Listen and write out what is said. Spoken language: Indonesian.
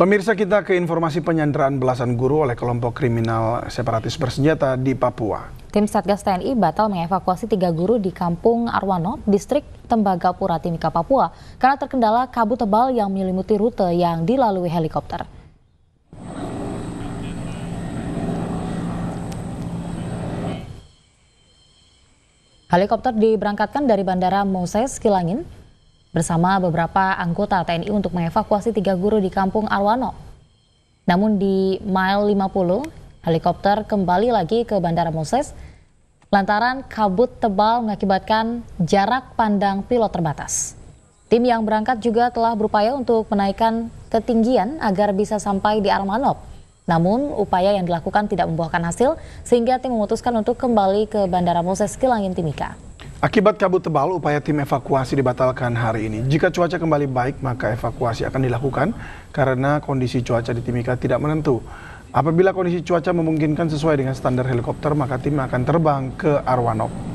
Pemirsa kita ke informasi penyanderaan belasan guru oleh kelompok kriminal separatis bersenjata di Papua. Tim Satgas TNI batal mengevakuasi tiga guru di Kampung Arwano, distrik Tembagapura Timika, Papua, karena terkendala kabut tebal yang menyelimuti rute yang dilalui helikopter. Helikopter diberangkatkan dari Bandara Moses Kilangin bersama beberapa anggota TNI untuk mengevakuasi tiga guru di kampung Arwano. Namun di mile 50, helikopter kembali lagi ke Bandara Moses lantaran kabut tebal mengakibatkan jarak pandang pilot terbatas. Tim yang berangkat juga telah berupaya untuk menaikkan ketinggian agar bisa sampai di Armanop. Namun upaya yang dilakukan tidak membuahkan hasil sehingga tim memutuskan untuk kembali ke Bandara Moses Kilangin Timika. Akibat kabut tebal, upaya tim evakuasi dibatalkan hari ini. Jika cuaca kembali baik, maka evakuasi akan dilakukan karena kondisi cuaca di Timika tidak menentu. Apabila kondisi cuaca memungkinkan sesuai dengan standar helikopter, maka tim akan terbang ke Arwanop.